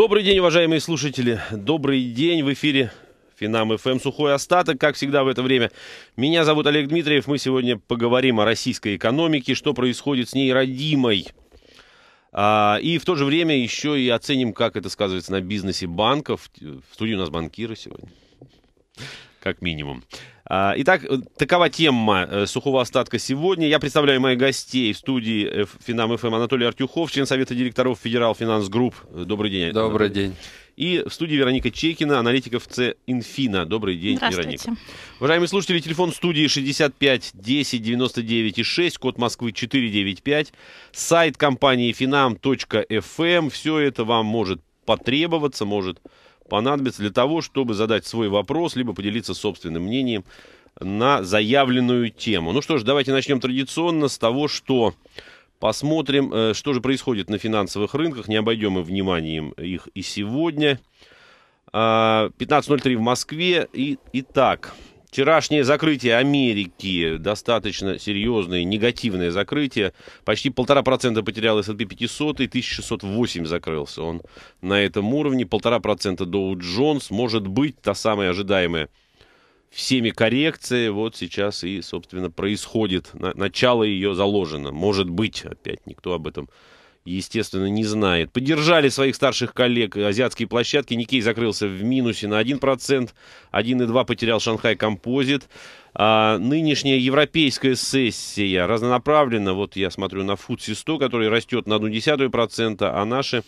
Добрый день, уважаемые слушатели. Добрый день. В эфире Финам ФМ «Сухой остаток», как всегда в это время. Меня зовут Олег Дмитриев. Мы сегодня поговорим о российской экономике, что происходит с ней родимой. А, и в то же время еще и оценим, как это сказывается на бизнесе банков. В студии у нас банкиры сегодня, как минимум. А, итак, э, такова тема э, сухого остатка сегодня. Я представляю моих гостей в студии Финам ФМ Анатолий Артюхов, член Совета директоров Федерал Финанс Групп. Добрый день. Добрый день. И в студии Вероника Чекина, аналитика в Инфина. Добрый день, Вероника. Уважаемые слушатели, телефон студии 65 10 99 и 6, код Москвы 495, сайт компании finam.fm. Эм. Все это вам может потребоваться, может понадобится для того, чтобы задать свой вопрос, либо поделиться собственным мнением на заявленную тему. Ну что ж, давайте начнем традиционно с того, что посмотрим, э, что же происходит на финансовых рынках. Не обойдем и вниманием их и сегодня. 15.03 а, в Москве. И, итак, Вчерашнее закрытие Америки, достаточно серьезное, негативное закрытие. Почти полтора процента потерял S&P 500 и 1608 закрылся он на этом уровне. Полтора процента Dow Jones, может быть, та самая ожидаемая всеми коррекция. Вот сейчас и, собственно, происходит. Начало ее заложено. Может быть, опять никто об этом не естественно, не знает. Поддержали своих старших коллег азиатские площадки. Никей закрылся в минусе на 1%, 1,2% потерял Шанхай Композит. А нынешняя европейская сессия разнонаправлена. Вот я смотрю на Футси 100, который растет на 0,1%, а наши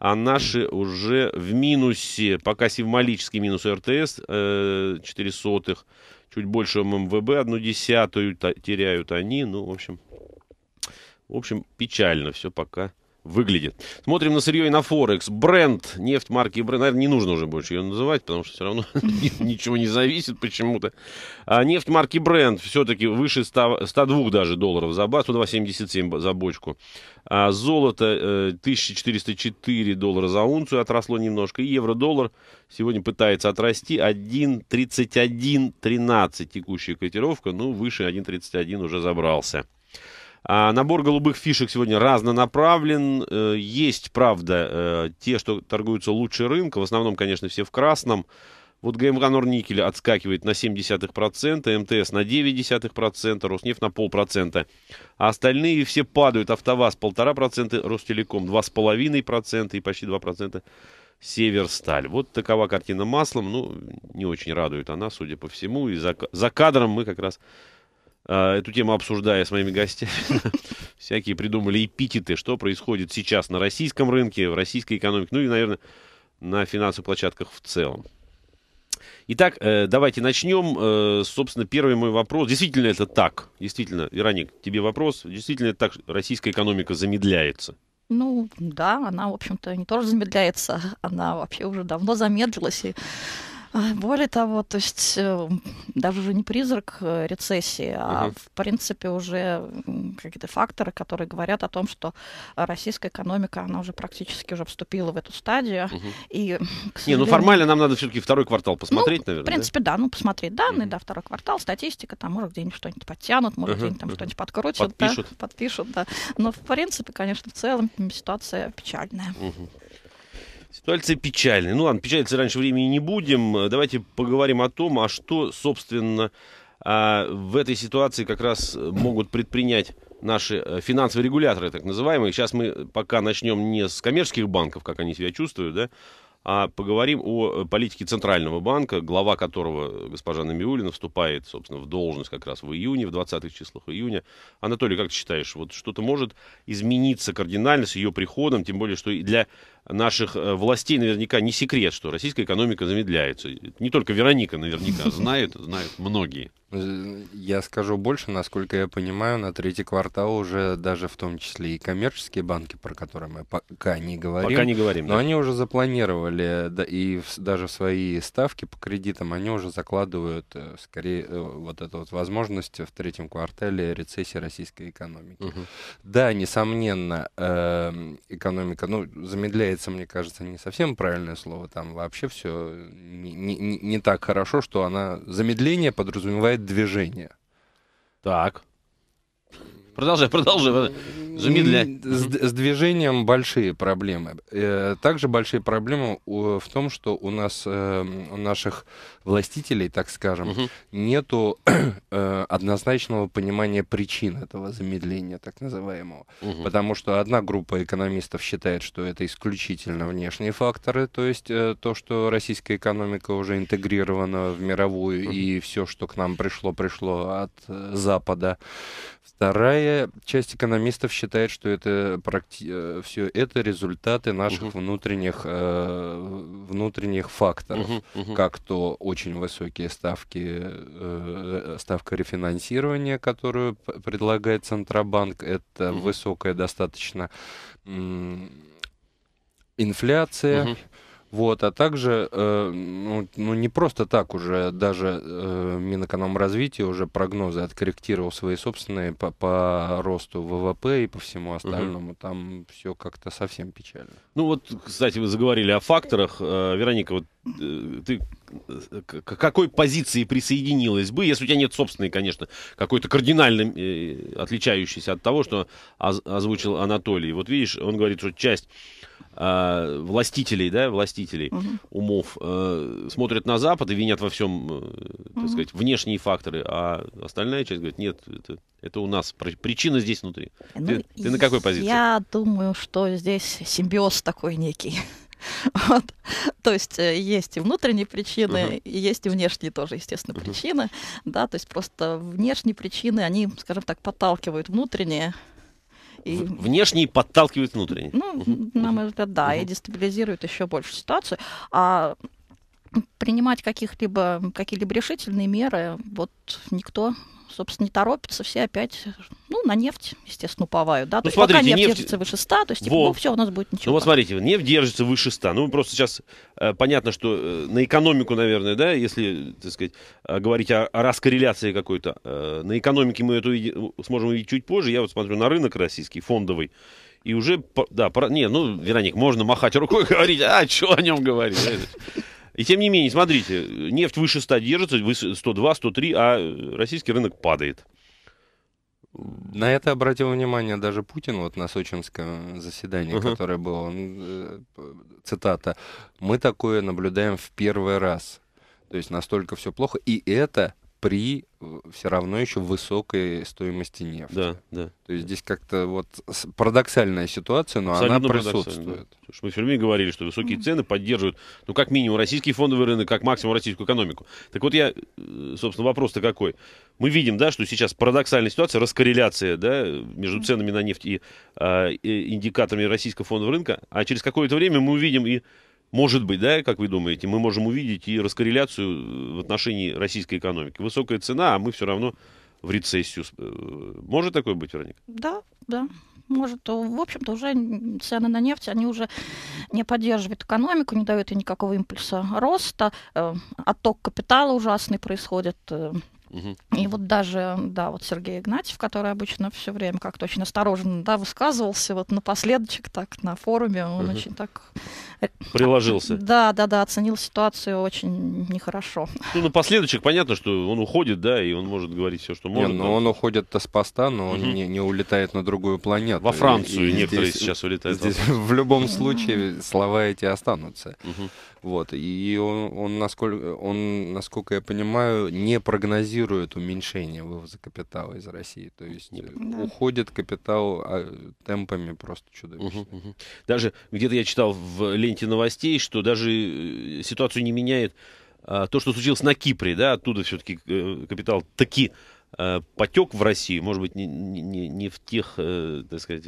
а наши уже в минусе, пока символический минус РТС э, 4 сотых, чуть больше ММВБ одну десятую теряют они, ну, в общем, в общем, печально все пока выглядит. Смотрим на сырье и на Форекс. Бренд, нефть марки Бренд, наверное, не нужно уже больше ее называть, потому что все равно ничего не зависит почему-то. А нефть марки Бренд все-таки выше 100, 102 даже долларов за бат, 102,77 за бочку. А золото 1404 э, доллара за унцию отросло немножко. евро-доллар сегодня пытается отрасти 1,3113 текущая котировка, ну выше 1,31 уже забрался. А набор голубых фишек сегодня разнонаправлен. Э, есть, правда, э, те, что торгуются лучше рынка. В основном, конечно, все в красном. Вот ГМК никель отскакивает на 0,7%, МТС на 9,9%, Роснефть на полпроцента. А остальные все падают. АвтоВАЗ 1,5%, Ростелеком 2,5% и почти 2% Северсталь. Вот такова картина маслом. Ну, не очень радует она, судя по всему. И за, за кадром мы как раз а, эту тему обсуждая с моими гостями, всякие придумали эпитеты, что происходит сейчас на российском рынке, в российской экономике, ну и, наверное, на финансовых площадках в целом. Итак, э, давайте начнем. Э, собственно, первый мой вопрос. Действительно это так? Действительно, Вероник, тебе вопрос. Действительно это так? Российская экономика замедляется? Ну да, она, в общем-то, не тоже замедляется, она вообще уже давно замедлилась. И а, более того, то есть э, даже уже не призрак э, рецессии, а угу. в принципе уже какие-то факторы, которые говорят о том, что российская экономика, она уже практически уже вступила в эту стадию. Угу. И, Не, ну формально нам надо все-таки второй квартал посмотреть, ну, наверное. В принципе, да, да ну посмотреть данные, угу. да, второй квартал, статистика, там может где-нибудь что-нибудь подтянут, может где-нибудь там угу. что-нибудь подкрутят, подпишут. Да, подпишут, да. Но в принципе, конечно, в целом ситуация печальная. Угу. Ситуация печальная. Ну ладно, печалиться раньше времени не будем. Давайте поговорим о том, а что, собственно, а, в этой ситуации как раз могут предпринять наши э, финансовые регуляторы, так называемые. Сейчас мы пока начнем не с коммерческих банков, как они себя чувствуют, да, а поговорим о э, политике Центрального банка, глава которого госпожа Намиулина вступает, собственно, в должность как раз в июне, в 20-х числах июня. Анатолий, как ты считаешь, вот что-то может измениться кардинально с ее приходом, тем более, что и для наших э, властей наверняка не секрет, что российская экономика замедляется. Не только Вероника наверняка знает, знают многие. Э, я скажу больше, насколько я понимаю, на третий квартал уже даже в том числе и коммерческие банки, про которые мы пока не говорим. Пока не говорим. Но да. они уже запланировали, да, и в, даже свои ставки по кредитам они уже закладывают э, скорее вот эту вот возможность в третьем квартале рецессии российской экономики. Угу. Да, несомненно, э, экономика ну, замедляет Меняется, мне кажется, не совсем правильное слово. Там вообще все не, не, не так хорошо, что она замедление подразумевает движение. Так. Продолжай, продолжай. Замедляй. С, с движением большие проблемы. Э, также большие проблемы в том, что у нас, э, у наших властителей, так скажем, угу. нету э, однозначного понимания причин этого замедления, так называемого. Потому что одна группа экономистов считает, что это исключительно внешние факторы, то есть то, что российская экономика уже интегрирована в мировую, и все, что к нам пришло, пришло от Запада. Вторая часть экономистов считает, что это практи... Э, все это результаты наших угу. внутренних, э, внутренних факторов, угу, угу. как то очень высокие ставки, э, э ставка рефинансирования, которую предлагает Центробанк, это угу. высокая достаточно... Э, инфляция, угу. Вот, а также, э, ну, ну не просто так уже, даже э, Минэкономразвитие уже прогнозы откорректировал свои собственные по, по росту ВВП и по всему остальному. Угу. Там все как-то совсем печально. Ну вот, кстати, вы заговорили о факторах. Э, Вероника, вот ты к какой позиции присоединилась бы, если у тебя нет собственной, конечно, какой-то кардинально э, отличающейся от того, что озвучил Анатолий. Вот видишь, он говорит, что часть а, властителей, да, властителей угу. умов э, смотрят на Запад и винят во всем, э, так угу. сказать, внешние факторы, а остальная часть говорит, нет, это, это у нас причина здесь внутри. Ну, ты, ты на какой позиции? Я думаю, что здесь симбиоз такой некий. Вот. То есть э, есть и внутренние причины, угу. и есть и внешние тоже, естественно, угу. причины. Да, то есть просто внешние причины, они, скажем так, подталкивают внутренние. И... Внешние подталкивают внутренние. Ну, угу. на мой взгляд, да, угу. и дестабилизируют еще больше ситуацию. А принимать каких-либо какие-либо решительные меры вот никто собственно, не торопятся, все опять, ну, на нефть, естественно, уповают, да. Ну, то смотрите, пока нефть, нефть держится выше 100, то есть, типа, вот. ну, все, у нас будет ничего. Ну, вот смотрите, нефть держится выше 100. Ну, просто сейчас э, понятно, что э, на экономику, наверное, да, если, так сказать, э, говорить о, о раскорреляции какой-то, э, на экономике мы это увидеть, сможем увидеть чуть позже. Я вот смотрю на рынок российский, фондовый, и уже, да, про, не, ну, Вероник, можно махать рукой и говорить, а, что о нем говорить, и тем не менее, смотрите, нефть выше 100 держится, 102, 103, а э, российский рынок падает. На это обратил внимание даже Путин вот на сочинском заседании, uh-huh. которое было. Он, э, цитата. «Мы такое наблюдаем в первый раз». То есть настолько все плохо. И это при э, все равно еще высокой стоимости нефти. Да, да. То есть здесь как-то вот парадоксальная ситуация, но Абсолютно она присутствует. Да. Слушай, мы все время говорили, что высокие цены поддерживают, ну, как минимум, российский фондовый рынок, как максимум, российскую экономику. Так вот я, э, собственно, вопрос-то какой. Мы видим, да, что сейчас парадоксальная ситуация, раскорреляция, да, между ценами на нефть и, а, и индикаторами российского фондового рынка, а через какое-то время мы увидим и может быть, да, как вы думаете, мы можем увидеть и раскорреляцию э, в отношении российской экономики. Высокая цена, а мы все равно в рецессию. Э, может такое быть, Вероника? Да, да. Может, в общем-то, уже цены на нефть, они уже не поддерживают экономику, не дают ей никакого импульса роста, э, отток капитала ужасный происходит, Угу. И вот даже, да, вот Сергей Игнатьев, который обычно все время как-то очень осторожно, да, высказывался, вот напоследочек так на форуме, он угу. очень так... Э, Приложился. Да, да, да, оценил ситуацию очень нехорошо. Ну, напоследочек понятно, что он уходит, да, и он может говорить все, что может. Не, ну, но он уходит с поста, но угу. он не, не улетает на другую планету. Во Францию и, и некоторые здесь, сейчас улетают. Здесь в любом случае слова эти останутся. Угу. Вот. И он, он, насколько, он, насколько я понимаю, не прогнозирует уменьшение вывоза капитала из России. То есть э, да. уходит капитал а, темпами просто чудовищно. Угу, угу. Даже где-то я читал в ленте новостей, что даже э, ситуацию не меняет а, то, что случилось на Кипре, да, оттуда все-таки э, капитал таки а, потек в Россию, может быть, не, не, не в тех, так сказать,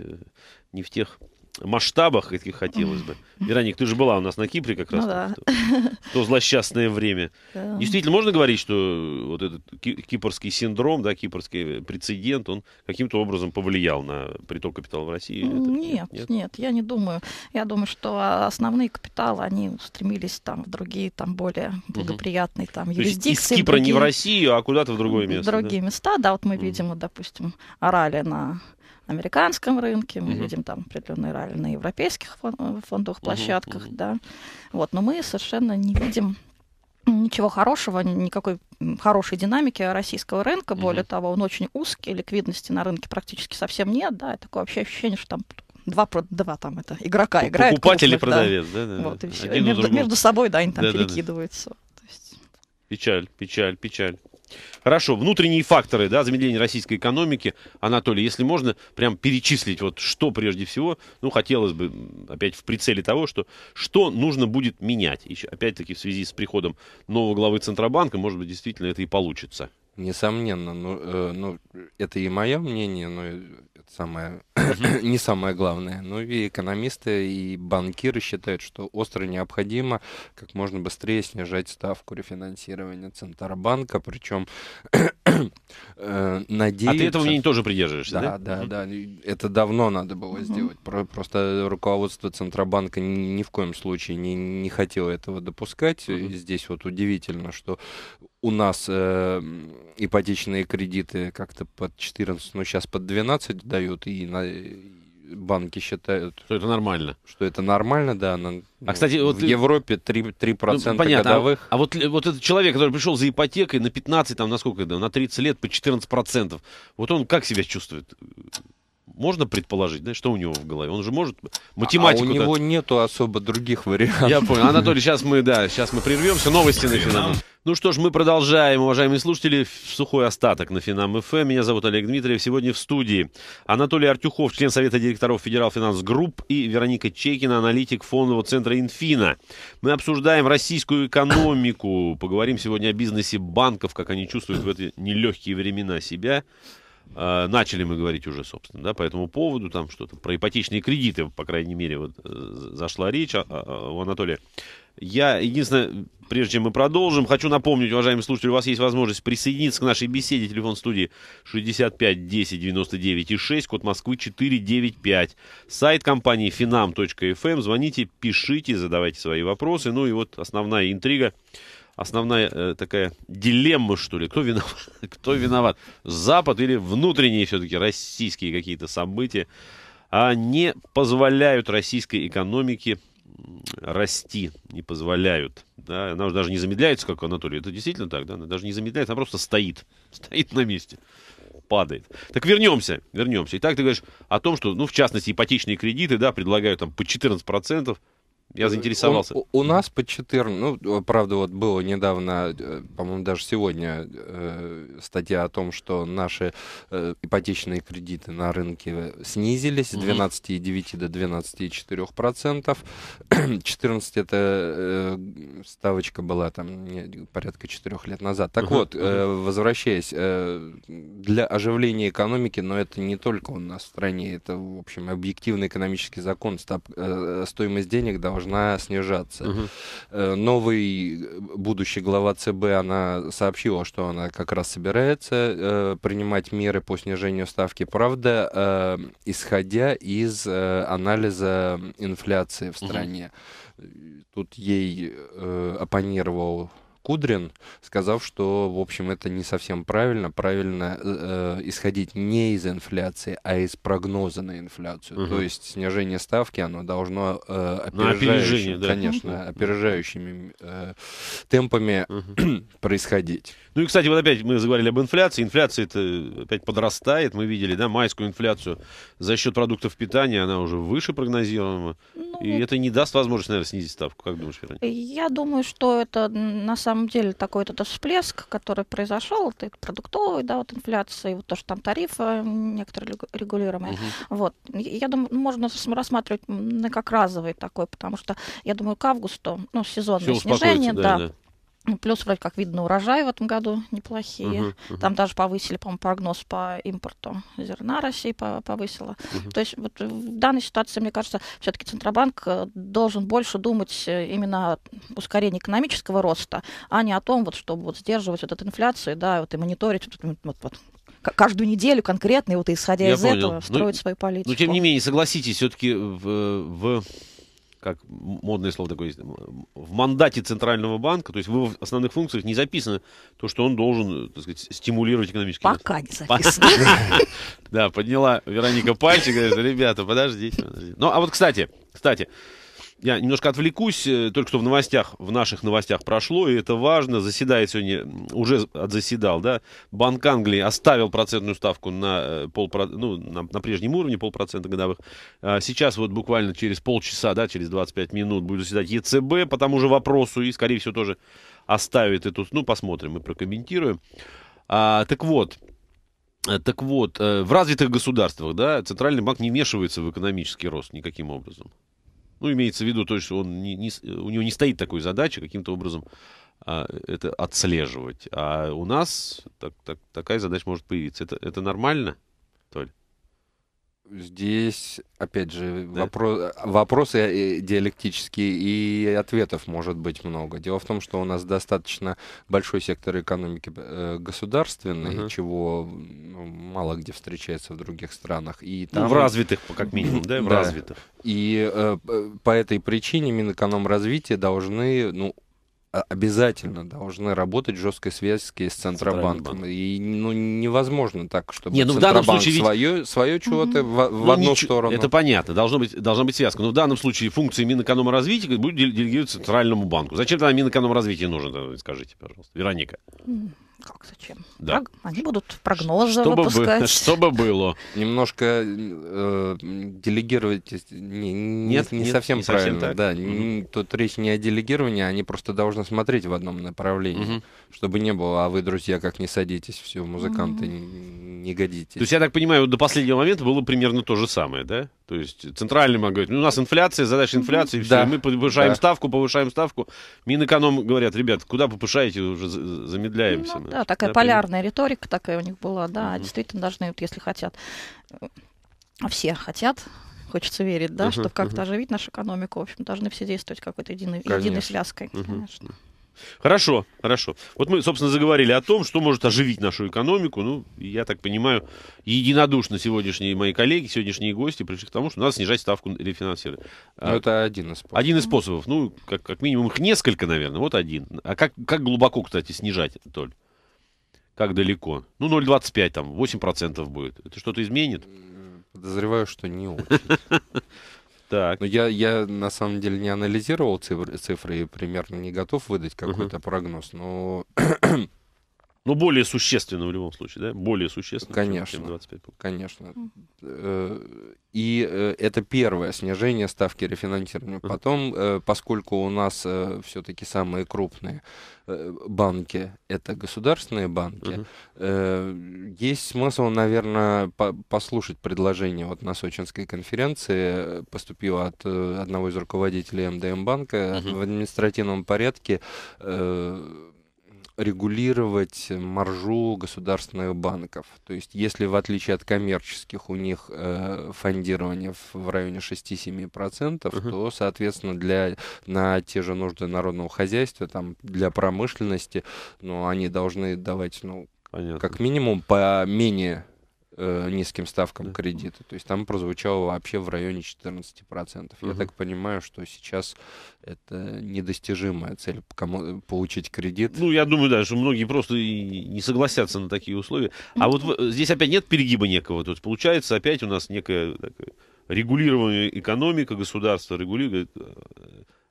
не в тех масштабах, каких хотелось бы. Вероник, ты же была у нас на Кипре как раз. Ну, да. то злосчастное время. Да. Действительно, можно говорить, что вот этот кипрский синдром, да, кипрский прецедент, он каким-то образом повлиял на приток капитала в России? Нет, нет, нет, я не думаю. Я думаю, что основные капиталы, они стремились там в другие, там более благоприятные там угу. юрисдикции. из Кипра другие, не в Россию, а куда-то в другое место. В другие да? места, да, вот мы угу. видим, вот, допустим, орали на американском рынке, мы угу. видим там определенные ралли на европейских фон э, фондовых площадках, угу. да. Вот, но мы совершенно не видим ничего хорошего, никакой хорошей динамики российского рынка. Более угу. того, он очень узкий, ликвидности на рынке практически совсем нет, да, и такое вообще ощущение, что там два, два там это игрока играют. Покупатель крупных, и продавец, да, да. да. Вот, и все. Один между, между собой, да, они там да, перекидываются. Да, да. Есть... Печаль, печаль, печаль. Хорошо, внутренние факторы, да, замедление российской экономики. Анатолий, если можно, прям перечислить, вот что прежде всего, ну, хотелось бы опять в прицеле того, что, что нужно будет менять. Еще опять-таки в связи с приходом нового главы Центробанка, может быть, действительно это и получится. Несомненно, ну, э, ну это и мое мнение, но это самое, не самое главное. Ну и экономисты, и банкиры считают, что остро необходимо как можно быстрее снижать ставку рефинансирования Центробанка, причем э, надеются... А ты этого мнения тоже придерживаешься, да? Да, да, да. Это давно надо было сделать. Просто руководство Центробанка ни, ни в коем случае не, не хотело этого допускать. Здесь вот удивительно, что у нас э, ипотечные кредиты как-то под 14, но сейчас под 12 дают, и на, банки считают... Что это нормально. Что это нормально, да. На, а, кстати, вот... В Европе 3%, 3 ну, понятно, а годовых. А, а вот, вот этот человек, который пришел за ипотекой на 15, там, на сколько, да на 30 лет по 14%, вот он как себя чувствует? можно предположить, да, что у него в голове? Он же может математику... А у него нету особо других вариантов. Я понял. Анатолий, сейчас мы, да, сейчас мы прервемся. Новости на Финам. Ну что ж, мы продолжаем, уважаемые слушатели, сухой остаток на Финам ФМ. Эм. Меня зовут Олег Дмитриев. Сегодня в студии Анатолий Артюхов, член Совета директоров Федерал Финанс Групп и Вероника Чекина, аналитик фондового центра Инфина. Мы обсуждаем российскую экономику, поговорим сегодня о бизнесе банков, как они чувствуют в эти нелегкие времена себя. Э, начали мы говорить уже, собственно, да, по этому поводу, там что-то про ипотечные кредиты, по крайней мере, вот э, зашла речь а, а, у Анатолия. Я, единственное, прежде чем мы продолжим, хочу напомнить, уважаемые слушатели, у вас есть возможность присоединиться к нашей беседе. Телефон студии 65 10 99 и 6, код Москвы 495. Сайт компании finam.fm. Эм. Звоните, пишите, задавайте свои вопросы. Ну и вот основная интрига – основная э, такая дилемма, что ли, кто виноват, кто виноват, Запад или внутренние все-таки российские какие-то события, а не позволяют российской экономике расти, не позволяют. Да? Она уже даже не замедляется, как Анатолий, это действительно так, да? она даже не замедляется, она просто стоит, стоит на месте падает. Так вернемся, вернемся. Итак, ты говоришь о том, что, ну, в частности, ипотечные кредиты, да, предлагают там по 14%, я заинтересовался. У, у, у нас по 14, ну, правда, вот было недавно, э, по-моему, даже сегодня э, статья о том, что наши э, ипотечные кредиты на рынке снизились с 12,9 до 12,4 процентов. 14 это э, ставочка была там порядка 4 лет назад. Так вот, э, возвращаясь, э, для оживления экономики, но это не только у нас в стране, это, в общем, объективный экономический закон, стаб, э, стоимость денег должна должна снижаться. Угу. Новый э, будущий глава ЦБ, она сообщила, что она как раз собирается э, принимать меры по снижению ставки. Правда, исходя из анализа инфляции в стране. Угу. Тут ей оппонировал Кудрин, сказав, что, в общем, это не совсем правильно. Правильно э, э, исходить не из инфляции, а из прогноза на инфляцию. Угу. То есть снижение ставки, оно должно э, ну, а опережающим, да. конечно, опережающими э, темпами угу. происходить. Ну и, кстати, вот опять мы заговорили об инфляции. Инфляция это опять подрастает. Мы видели, да, майскую инфляцию за счет продуктов питания, она уже выше прогнозируемого. Ну, и это не даст возможность, наверное, снизить ставку. Как думаешь, Вероника? Я думаю, что это на самом самом деле такой вот этот всплеск, который произошел, это продуктовый, да, вот инфляция, и вот то, что там тарифы некоторые регулируемые. Угу. Вот. Я думаю, ну, можно рассматривать как разовый такой, потому что я думаю, к августу, ну, сезонное снижение, да, да ну, плюс вроде как видно урожай в этом году неплохие. Uh-huh, uh-huh. Там даже повысили, по-моему, прогноз по импорту зерна России повысила. Uh-huh. То есть вот в данной ситуации, мне кажется, все-таки Центробанк э, должен больше думать э, именно о ускорении экономического роста, а не о том, вот, чтобы вот сдерживать вот эту инфляцию, да, вот и мониторить вот, вот, вот, каждую неделю конкретно, и вот исходя Я из понял. этого ну, строить ну, свою политику. Но тем не менее, согласитесь, все-таки в, в как модное слово такое есть, в мандате Центрального банка, то есть в его основных функциях не записано то, что он должен, так сказать, стимулировать экономический Пока рост. не записано. Да, подняла Вероника пальчик и говорит, ребята, подождите. Ну, а вот, кстати, кстати, я немножко отвлекусь. Э, только что в новостях, в наших новостях прошло, и это важно. Заседает сегодня, уже заседал, да, Банк Англии оставил процентную ставку на, э, полпро... ну, на, на прежнем уровне, полпроцента годовых. А сейчас вот буквально через полчаса, да, через 25 минут будет заседать ЕЦБ по тому же вопросу и, скорее всего, тоже оставит эту... Ну, посмотрим и прокомментируем. А, так вот, э, так вот, в развитых государствах, да, центральный банк не вмешивается в экономический рост никаким образом. Ну, имеется в виду то, что он не, не, э, у него не стоит такой задачи каким-то образом а, это отслеживать. А у нас так, так, такая задача может появиться. Это, это нормально? Здесь, опять же, да? вопрос, вопросы э, диалектические и ответов может быть много. Дело в том, что у нас достаточно большой сектор экономики э, государственный, угу. чего ну, мало где встречается в других странах. И ну, там... ну, в развитых, как минимум, да, в да. развитых. И э, по этой причине Минэкономразвитие должны ну, обязательно должны работать жесткой связки с Центробанком. И ну, невозможно так, чтобы не, ну, в данном случае ведь... свое, свое чего-то угу. в, в ну, одну ничего, сторону. Это понятно, должно быть, должна быть связка. Но в данном случае функции Минэкономразвития будут делегироваться Центральному банку. Зачем тогда Минэкономразвитие нужно, скажите, пожалуйста, Вероника? Угу. Как зачем? Да. Прог... Они будут прогнозы чтобы выпускать. Бы, чтобы было. Немножко э, делегировать э, не, нет, не, не нет, совсем не правильно. Совсем да, mm-hmm. Тут речь не о делегировании, а они просто должны смотреть в одном направлении, mm-hmm. чтобы не было, а вы, друзья, как не садитесь, все, музыканты mm-hmm. не, не годитесь. То есть, я так понимаю, до последнего момента было примерно то же самое, да? То есть центральный мог говорить, ну, у нас инфляция, задача инфляции, все, да. мы повышаем да. ставку, повышаем ставку. Минэконом говорят, ребят, куда вы уже замедляемся. Ну, значит, да, такая да, полярная при... риторика такая у них была, да, угу. действительно должны, вот если хотят, э, все хотят, хочется верить, да, угу, чтобы как-то угу. оживить нашу экономику, в общем, должны все действовать какой-то единой, единой связкой, угу. конечно. Хорошо, хорошо. Вот мы, собственно, заговорили о том, что может оживить нашу экономику. Ну, я так понимаю, единодушно сегодняшние мои коллеги, сегодняшние гости пришли к тому, что надо снижать ставку рефинансирования. Ну, это один из способов. Один из способов. Ну, как, как минимум их несколько, наверное. Вот один. А как, как глубоко, кстати, снижать, Толь? Как далеко? Ну, 0,25 там, 8% будет. Это что-то изменит? Подозреваю, что не очень. Так. Но я, я на самом деле не анализировал цифры, цифры и примерно не готов выдать какой-то uh-huh. прогноз, но ну более существенно в любом случае, да? Более существенно, Конечно. чем 25 Конечно. Э, и э, это первое снижение ставки рефинансирования. Потом, э, поскольку у нас все-таки самые крупные банки — это государственные банки, uh есть смысл, наверное, послушать предложение вот на сочинской конференции, поступило от одного из руководителей МДМ-банка uh в административном порядке регулировать маржу государственных банков. То есть, если в отличие от коммерческих у них э, фондирование в районе 6-7%, uh то, соответственно, для, на те же нужды народного хозяйства, там, для промышленности, ну, они должны давать ну, как минимум по менее э, низким ставкам да. кредита. То есть там прозвучало вообще в районе 14%. Угу. Я так понимаю, что сейчас это недостижимая цель кому получить кредит. Ну, я думаю, да, что многие просто и не согласятся на такие условия. А вот э, здесь опять нет перегиба некого. То есть получается опять у нас некая такая регулированная экономика, государство регулирует э,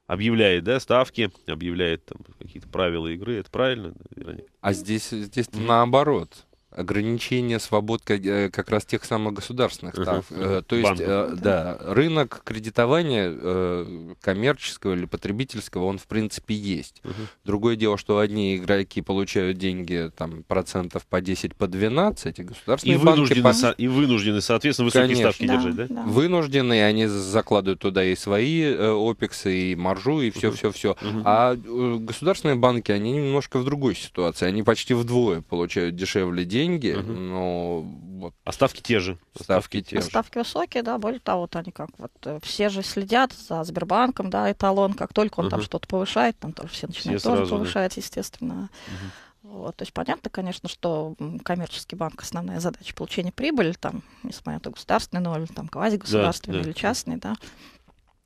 объявляет, да, ставки, объявляет какие-то правила игры, это правильно, Вероника? А здесь, здесь наоборот ограничение свобод э, как раз тех самых государственных став. Uh-huh. Э, то есть, Банков. Э, да, рынок кредитования коммерческого или потребительского, он в принципе есть. Uh-huh. Другое дело, что одни игроки получают деньги там процентов по 10, по 12, и государственные и вынуждены, банки... Со- и вынуждены, соответственно, высокие Конечно. ставки да, держать, да? да? Вынуждены, они закладывают туда и свои опексы, и маржу, и все-все-все. Uh-huh. uh-huh. А государственные банки, они немножко в другой ситуации. Они почти вдвое получают дешевле деньги, деньги, угу. но... Вот, а ставки те же? Ставки, ставки те же. Ставки высокие, да, более того, вот они как вот, э, все же следят за Сбербанком, да, эталон, как только он угу. там что-то повышает, там тоже все начинают все тоже сразу, повышать, да. естественно. Угу. Вот, то есть понятно, конечно, что коммерческий банк основная задача получения прибыли, там, несмотря на то, государственный ноль, там, квазигосударственный да, да. или частный, да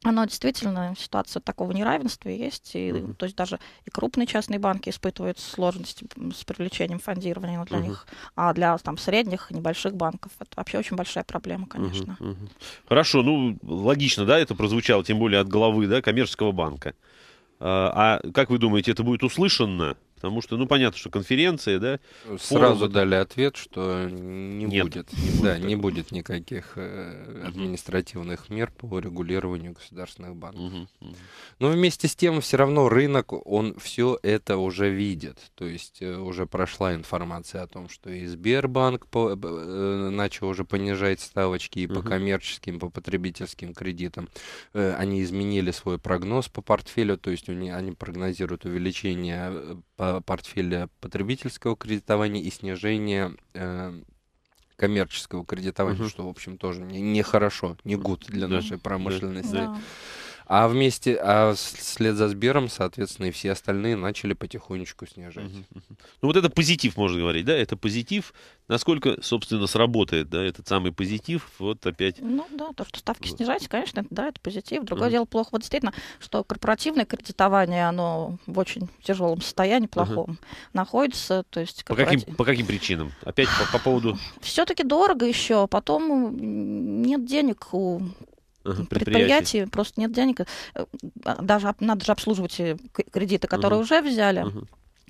оно действительно ситуация такого неравенства есть, и, uh-huh. то есть даже и крупные частные банки испытывают сложности с привлечением фондирования ну, для uh-huh. них, а для там средних небольших банков это вообще очень большая проблема, конечно. Uh-huh. Uh-huh. Хорошо, ну логично, да, это прозвучало, тем более от головы, да, коммерческого банка. А, а как вы думаете, это будет услышано? Потому что, ну, понятно, что конференции, да. Сразу форум... дали ответ, что не Нет, будет. Не будет да, такого. не будет никаких э, административных мер по регулированию государственных банков. Угу, угу. Но вместе с тем, все равно рынок, он все это уже видит. То есть э, уже прошла информация о том, что и Сбербанк по, э, э начал уже понижать ставочки и угу. по коммерческим, по потребительским кредитам. Э, они изменили свой прогноз по портфелю, то есть у они прогнозируют увеличение по Э, портфеля потребительского кредитования и снижение э, коммерческого кредитования, угу. что, в общем, тоже нехорошо, не, не good для да. нашей промышленности. Да. А вместе, а вслед за Сбером, соответственно, и все остальные начали потихонечку снижать. Угу, угу. Ну вот это позитив, можно говорить, да? Это позитив. Насколько, собственно, сработает, да, этот самый позитив? Вот опять. Ну да, то, что ставки вот. снижаются, конечно, да, это позитив. Другое угу. дело плохо. Вот действительно, что корпоративное кредитование, оно в очень тяжелом состоянии, плохом угу. находится. То есть корпоратив... по, каким, по каким причинам? Опять по, по поводу... Все-таки дорого еще. Потом нет денег у Ага, предприятий, просто нет денег. Э, даже надо же обслуживать э, кредиты, которые ага. уже взяли. Ага.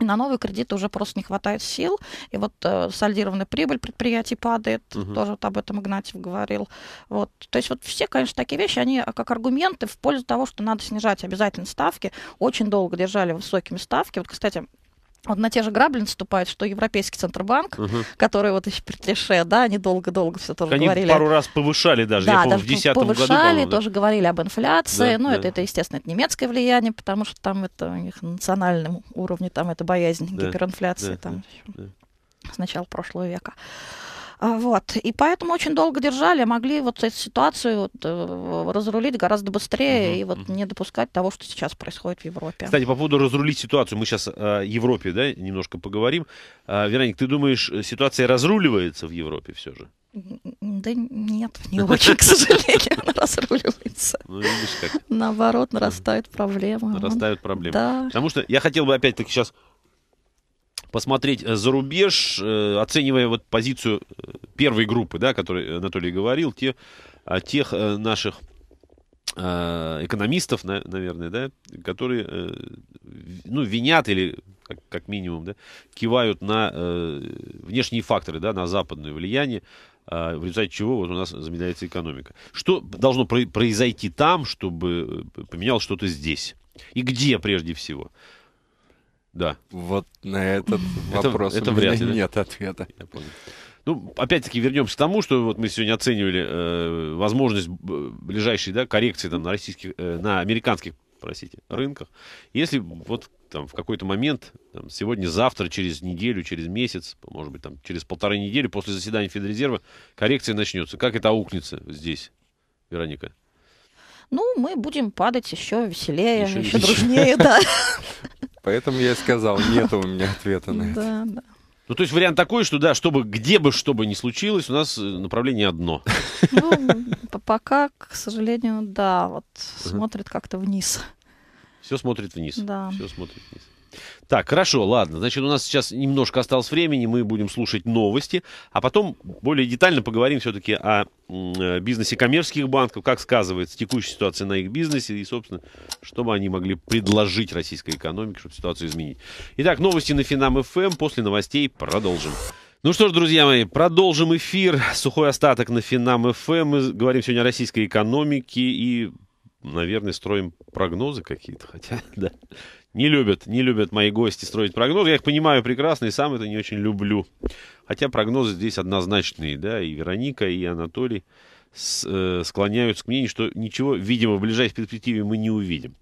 И на новые кредиты уже просто не хватает сил. И вот э, сальдированная прибыль предприятий падает. Угу. Тоже вот об этом Игнатьев говорил. Вот. То есть вот все, конечно, такие вещи, они э, как аргументы в пользу того, что надо снижать обязательно ставки. Очень долго держали высокими ставки. Вот, кстати, вот на те же грабли наступают, что Европейский Центробанк, угу. который вот еще Пертлеше, да, они долго-долго все тоже они говорили. пару раз повышали даже, да, я помню, даже в 2010 году. повышали, да. тоже говорили об инфляции. Да, ну, да. Это, это, естественно, это немецкое влияние, потому что там это у них на национальном уровне, там это боязнь да, гиперинфляции, да, там да, да. с начала прошлого века. А, вот. И поэтому очень долго держали, могли вот эту ситуацию вот, э, разрулить гораздо быстрее угу. и вот не допускать того, что сейчас происходит в Европе. Кстати, по поводу разрулить ситуацию, мы сейчас э, о Европе да, немножко поговорим. Э, Вероник, ты думаешь, ситуация разруливается в Европе все же? Да нет, не очень, к сожалению, разруливается. Ну, видишь как. Наоборот, нарастают проблемы. Нарастают проблемы. Да. Потому что я хотел бы опять-таки сейчас посмотреть э, за рубеж, э, оценивая вот позицию э, первой группы, да, о которой Анатолий говорил, те, а, тех наших экономистов, наверное, да, которые ну, винят или как, минимум да, кивают на внешние факторы, да, на западное влияние, а, в результате чего вот у нас замедляется экономика. Что должно произойти там, чтобы поменялось что-то здесь? И где прежде всего? Да. Вот на этот вопрос это, это у меня вряд ли, нет ответа. Я понял. Ну, опять-таки вернемся к тому, что вот мы сегодня оценивали э, возможность ближайшей да, коррекции там, на, российских, э, на американских простите, рынках. Если вот там в какой-то момент, там, сегодня, завтра, через неделю, через месяц, может быть, там, через полторы недели после заседания Федрезерва коррекция начнется. Как это аукнется здесь, Вероника? Ну, мы будем падать еще веселее, еще, еще дружнее, да. Поэтому я и сказал, нет у меня ответа на это. Ну, то есть вариант такой, что да, чтобы где бы что бы ни случилось, у нас э, направление одно. Ну, пока, к сожалению, да, вот смотрит как-то вниз. Все смотрит вниз. Да. Все смотрит вниз. Так, хорошо, ладно. Значит, у нас сейчас немножко осталось времени, мы будем слушать новости, а потом более детально поговорим все-таки о э, бизнесе коммерческих банков, как сказывается текущая ситуация на их бизнесе и, собственно, что бы они могли предложить российской экономике, чтобы ситуацию изменить. Итак, новости на Финам ФМ. Эм. После новостей продолжим. Ну что ж, друзья мои, продолжим эфир. Сухой остаток на Финам ФМ. Эм. Мы говорим сегодня о российской экономике и, наверное, строим прогнозы какие-то, хотя, да. Не любят, не любят мои гости строить прогнозы. Я их понимаю прекрасно и сам это не очень люблю. Хотя прогнозы здесь однозначные, да, и Вероника, и Анатолий. Э, склоняются к мнению, что ничего, видимо, в ближайшей перспективе мы не увидим.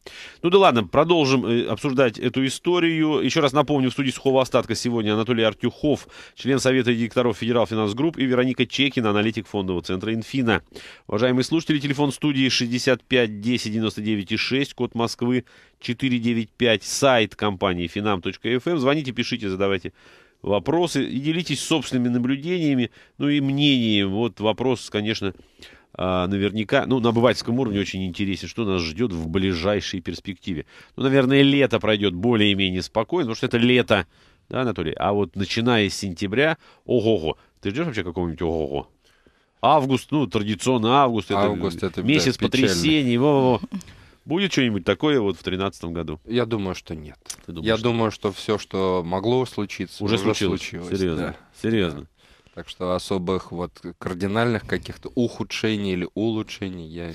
Ну да ладно, продолжим э, обсуждать эту историю. Еще раз напомню, в студии сухого остатка сегодня Анатолий Артюхов, член Совета директоров Федерал Финанс Групп и Вероника Чекина, аналитик фондового центра «Инфина». Уважаемые слушатели, телефон студии 65 10 99 6, код Москвы 495, сайт компании finam.fm. Эм». Звоните, пишите, задавайте вопросы и делитесь собственными наблюдениями, ну и мнением. Вот вопрос, конечно, а, наверняка, ну, на обывательском уровне очень интересен, что нас ждет в ближайшей перспективе. Ну, наверное, лето пройдет более-менее спокойно, потому что это лето, да, Анатолий? А вот начиная с сентября, ого-го, ты ждешь вообще какого-нибудь ого-го? Август, ну, традиционно август, август это, это месяц да, потрясений, во -во -во. Будет что-нибудь такое вот в 2013 году? Я думаю, что нет. Думаешь, Я что? думаю, что все, что могло случиться, уже, уже случилось. случилось. Серьезно. Да. Серьезно. Да. Так что особых вот кардинальных каких-то ухудшений или улучшений я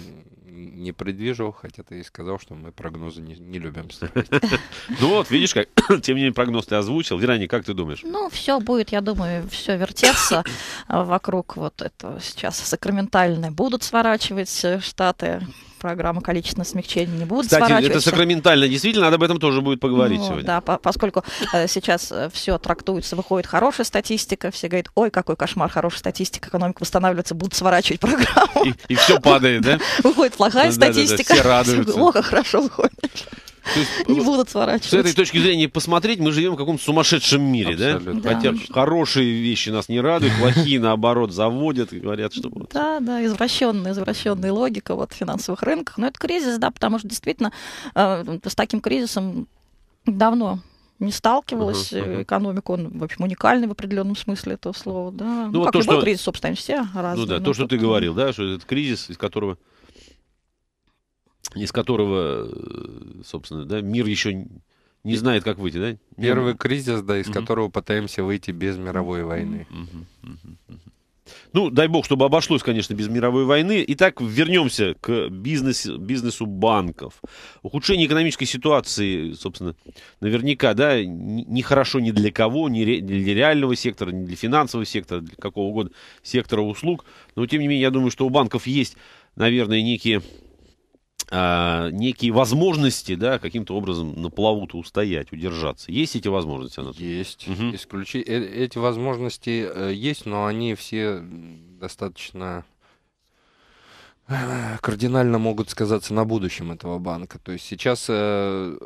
не предвижу, хотя ты и сказал, что мы прогнозы не, не любим ставить. Ну вот, видишь, как, тем не менее, прогноз ты озвучил. Верани, как ты думаешь? Ну, все будет, я думаю, все вертеться вокруг вот этого сейчас сакраментальное. Будут сворачивать э, штаты программы количественного смягчения не будут Кстати, это сакраментально, действительно, надо об этом тоже будет поговорить ну, сегодня. Да, по поскольку э, сейчас э, все трактуется, выходит хорошая статистика, все говорят, ой, какой кошмар, хорошая статистика, экономика восстанавливается, будут сворачивать программу. И, и все падает, да? Выходит плохая статистика. Все радуются. О, хорошо выходит не будут сворачивать. С этой точки зрения посмотреть, мы живем в каком-то сумасшедшем мире, да? Хотя хорошие вещи нас не радуют, плохие, наоборот, заводят и говорят, что... Вот. Да, да, извращенная, извращенная логика вот, в финансовых рынках. Но это кризис, да, потому что действительно э, с таким кризисом давно не сталкивалась. Uh-huh, uh-huh. Экономика, он, в общем, уникальный в определенном смысле этого слова. Да. Ну, ну вот как то, любой что... кризис, собственно, все разные. Ну да, то, что тут... ты говорил, да, что этот кризис, из которого из которого, э, собственно, да, мир еще не знает, как выйти, да? Первый кризис, да, из угу. которого пытаемся выйти без мировой войны. Угу. Угу. Ну, дай бог, чтобы обошлось, конечно, без мировой войны. Итак, вернемся к бизнес, бизнесу банков. Ухудшение экономической ситуации, собственно, наверняка, да, нехорошо ни для кого, ни для реального сектора, ни для финансового сектора, для какого угодно сектора услуг. Но, тем не менее, я думаю, что у банков есть, наверное, некие а, некие возможности, да, каким-то образом на плаву-то устоять, удержаться. Есть эти возможности, Анатолий? Есть. Угу. Исключи... Э эти возможности э, есть, но они все достаточно э, кардинально могут сказаться на будущем этого банка. То есть сейчас э,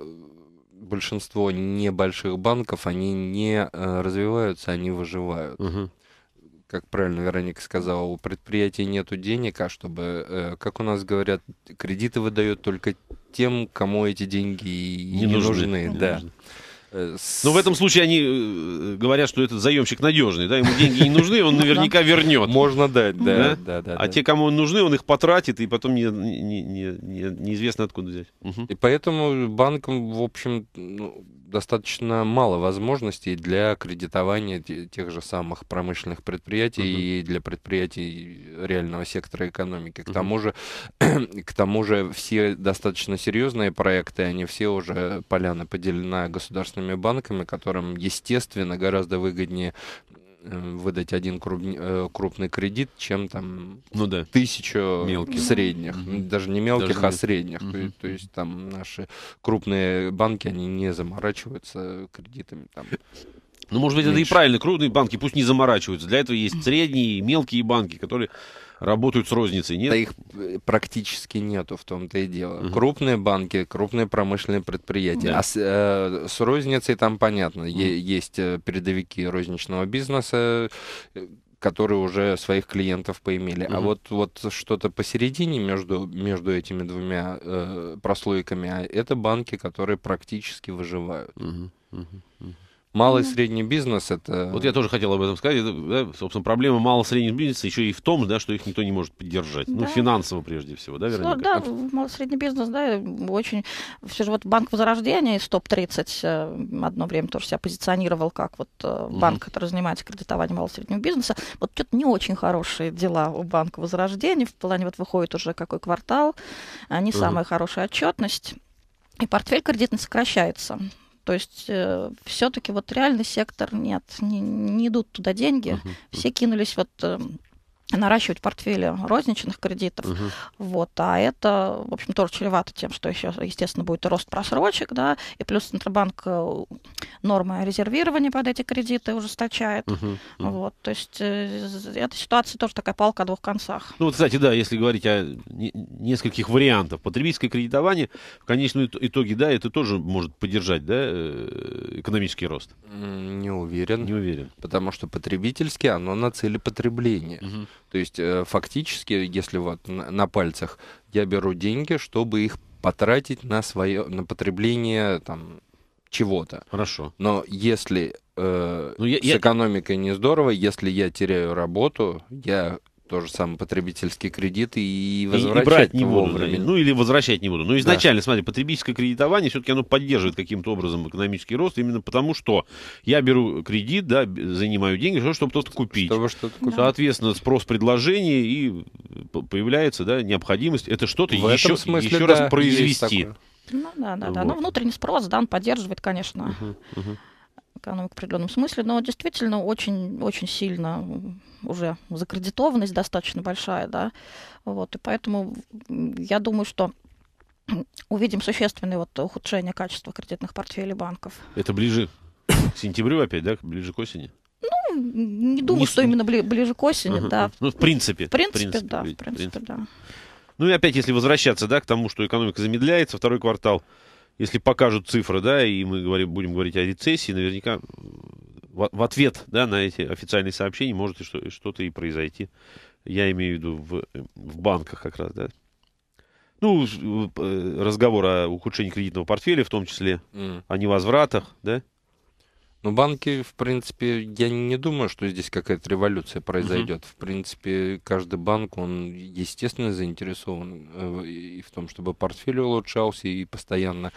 большинство небольших банков, они не э, развиваются, они выживают. Угу как правильно Вероника сказала, у предприятия нет денег, а чтобы, э, как у нас говорят, кредиты выдают только тем, кому эти деньги не, не нужны. нужны. Не да. нужны. Э, Но в этом случае они э, говорят, что этот заемщик надежный, да, ему деньги не нужны, он ну наверняка вернет. Можно дать, да. да? да, да а да. те, кому он нужны, он их потратит, и потом не, не, не, неизвестно откуда взять. Угу. И поэтому банкам, в общем, ну, достаточно мало возможностей для кредитования тех же самых промышленных предприятий uh-huh. и для предприятий реального сектора экономики. К uh-huh. тому же, к тому же все достаточно серьезные проекты, они все уже поляна поделена государственными банками, которым, естественно, гораздо выгоднее выдать один э, крупный кредит, чем там ну, да. тысячу мелких. средних. Mm-hmm. Даже не мелких, Даже а средних. Mm-hmm. То, то есть там наши крупные банки, они не заморачиваются кредитами. Там. Ну, может быть, Меньше. это и правильно. Крупные банки пусть не заморачиваются. Для этого есть средние и мелкие банки, которые работают с розницей, нет? Да их э, практически нету в том-то и дело. Угу. Крупные банки, крупные промышленные предприятия. Да. А с, э, с розницей там понятно. Угу. Есть э, передовики розничного бизнеса, э, которые уже своих клиентов поимели. Угу. А вот, вот что-то посередине между, между этими двумя э, прослойками, а это банки, которые практически выживают. Угу. Угу. Угу. Малый и средний бизнес это... Вот я тоже хотел об этом сказать. Да, собственно, проблема малого и среднего бизнеса еще и в том, да, что их никто не может поддержать. Ну, да. Ну, финансово прежде всего, да, ну Вероника? Ну, да, малый средний бизнес, да, очень... Все же вот Банк Возрождения из ТОП-30 э, одно время тоже себя позиционировал как вот э, банк, угу. который занимается кредитованием малого и среднего бизнеса. Вот тут не очень хорошие дела у Банка Возрождения. В плане вот выходит уже какой квартал, а, не угу. самая хорошая отчетность. И портфель кредитный сокращается. То есть э, все-таки вот реальный сектор нет, не, не идут туда деньги, uh-huh. все кинулись вот эм, наращивать портфели розничных кредитов. Угу. Вот, а это, в общем, тоже чревато тем, что еще, естественно, будет рост просрочек, да, и плюс Центробанк э, нормы резервирования под эти кредиты ужесточает. Угу. Вот, то есть э, эта ситуация тоже такая палка о двух концах. Ну, вот, кстати, да, если говорить о нескольких вариантах. Потребительское кредитование, в конечном итоге, да, это тоже может поддержать, да, э, экономический рост? Не уверен. Не уверен. Потому что потребительский, оно на цели потребления. Угу. То есть э, фактически, если вот на пальцах, я беру деньги, чтобы их потратить на свое, на потребление там чего-то. Хорошо. Но если э, ну, я, с экономикой не здорово, если я теряю работу, я то же самое потребительский кредит и возвращать и, и брать не буду, ну или возвращать не буду. Но ну, изначально, да. смотри, потребительское кредитование все-таки оно поддерживает каким-то образом экономический рост именно потому, что я беру кредит, да, занимаю деньги, чтобы что-то купить. Чтобы что-то купить. Соответственно, спрос предложения и появляется, да, необходимость это что-то еще, смысле, еще да, раз произвести. Ну да, да, да. Ну внутренний спрос, да, он поддерживает, конечно. Uh-huh, uh-huh экономик в определенном смысле, но действительно очень, очень сильно уже закредитованность достаточно большая, да, вот, и поэтому я думаю, что увидим существенное вот ухудшение качества кредитных портфелей банков. Это ближе к сентябрю опять, да, ближе к осени? Ну, не думаю, не... что именно бли- ближе к осени, ага, да. Ну, в принципе. В принципе, принципе да, в принципе, в принципе, да. Ну и опять, если возвращаться, да, к тому, что экономика замедляется, второй квартал – если покажут цифры, да, и мы говорим, будем говорить о рецессии, наверняка в ответ да, на эти официальные сообщения может что-то и произойти. Я имею в виду в, в банках как раз, да. Ну, э, разговор о ухудшении кредитного портфеля, в том числе mm. о невозвратах, да. Ну, банки, в принципе, я не думаю, что здесь какая-то революция произойдет. Угу. В принципе, каждый банк, он, естественно, заинтересован э, и в том, чтобы портфель улучшался и постоянно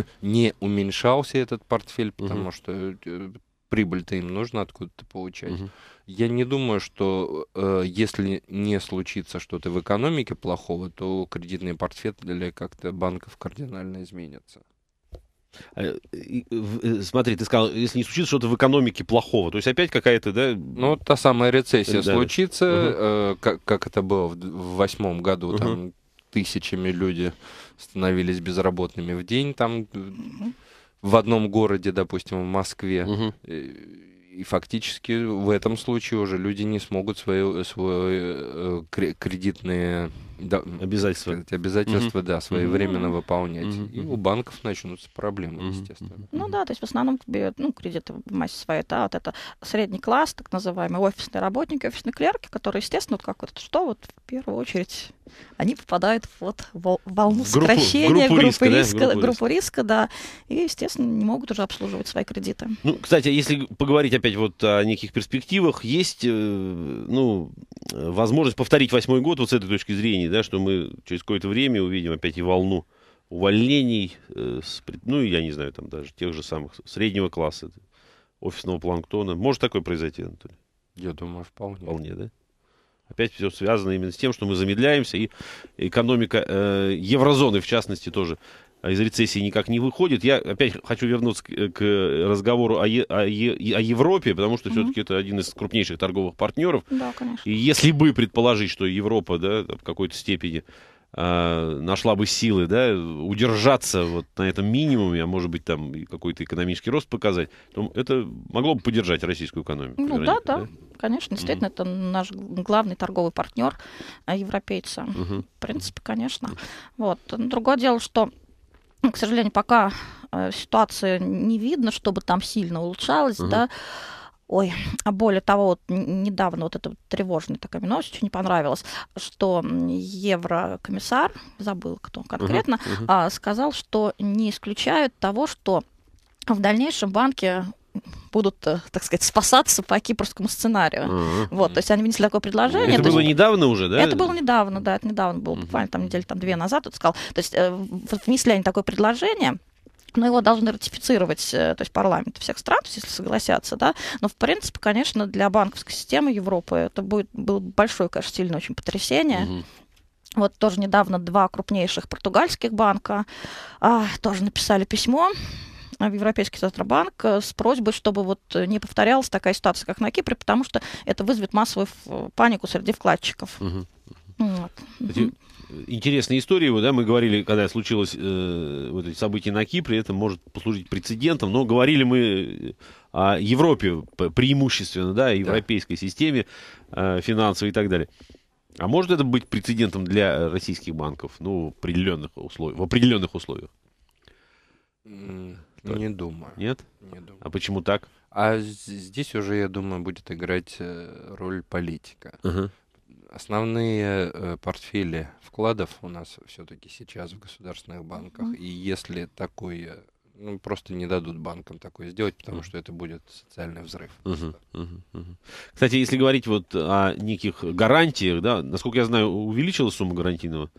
не уменьшался этот портфель, потому угу. что э, прибыль-то им нужно откуда-то получать. Угу. Я не думаю, что э, если не случится что-то в экономике плохого, то кредитные портфели как-то банков кардинально изменятся. Э, э, э, смотри, ты сказал, если не случится что-то в экономике плохого, то есть опять какая-то, да? Ну, та самая рецессия да. случится, угу. как, как это было в восьмом году, угу. там тысячами люди становились безработными в день, там в одном городе, допустим, в Москве. Угу. И, фактически в этом случае уже люди не смогут свои, свои кредитные да, обязательства. Сказать, обязательства, угу. да, своевременно угу. выполнять. Угу. И у банков начнутся проблемы, угу. естественно. Ну да, то есть в основном ну, кредиты в массе своей, да, вот это средний класс, так называемые офисные работники, офисные клерки, которые, естественно, вот как вот что, вот в первую очередь они попадают в вот в волну группу, сокращения группу, группы риска, риска, да? группу риска, да, и, естественно, не могут уже обслуживать свои кредиты. Ну, кстати, а если поговорить опять вот о неких перспективах, есть, э, ну, э, возможность повторить восьмой год вот с этой точки зрения, увольнений, да, что мы через какое-то время увидим опять и волну увольнений, э, с, ну, я не знаю, там даже тех же самых среднего класса, офисного планктона. Может такое произойти, Анатолий? Я думаю, вполне. Вполне, да? Опять все связано именно с тем, что мы замедляемся, и экономика э, еврозоны, в частности, тоже Э, из рецессии никак не выходит. Я опять хочу вернуться к, э, к разговору о, е, о, е, о Европе, потому что mm-hmm. все-таки это один из крупнейших торговых партнеров. Да, конечно. И если бы предположить, что Европа да, в какой-то степени а, нашла бы силы да, удержаться вот на этом минимуме, а может быть там какой-то экономический рост показать, то это могло бы поддержать российскую экономику. Ну да, да, да, конечно, действительно, mm-hmm. это наш главный торговый партнер э, европейца. Mm-hmm. В принципе, конечно. Вот. Другое дело, что ну, к сожалению, пока э, ситуация не видно, чтобы там сильно улучшалась, угу. да. Ой, а более того, вот недавно вот эта тревожная такая новость очень не понравилась, что еврокомиссар, забыл кто конкретно, угу, Угу. сказал, что не исключают того, что в дальнейшем банки будут, э, так сказать, спасаться по кипрскому сценарию. Mm-hmm. Вот, то есть они внесли такое предложение. Это было есть, недавно уже, да? Это было недавно, да, это недавно было, mm-hmm. буквально там неделю там, две назад, вот сказал. То есть э, внесли они такое предложение, но его должны ратифицировать, э, то есть парламент всех стран, если согласятся, да. Но, в принципе, конечно, для банковской системы Европы это будет, было большое, конечно, сильное очень потрясение. Угу. Вот тоже недавно два крупнейших португальских банка а, тоже написали письмо в Европейский Центробанк э, с просьбой, чтобы вот не повторялась такая ситуация, как на Кипре, потому что это вызовет массовую панику среди вкладчиков. Вот. Кстати, интересная история. Да, мы говорили, когда случилось э, вот эти события на Кипре, это может послужить прецедентом, но говорили мы э, о Европе преимущественно, да, европейской да. системе э, финансовой и так далее. А может это быть прецедентом для российских банков, ну, в определенных условиях, в определенных условиях? Что не думаю. Нет? Не думаю. А почему так? А здесь уже, я думаю, будет играть э, роль политика. Угу. Основные э, портфели вкладов у нас все-таки сейчас в государственных банках. И если такое э, ну, просто не дадут банкам такое сделать, потому что это будет социальный взрыв. Uh-huh, uh-huh, uh-huh. Кстати, если говорить вот о неких гарантиях, да, насколько я знаю, увеличилась сумма гарантийного?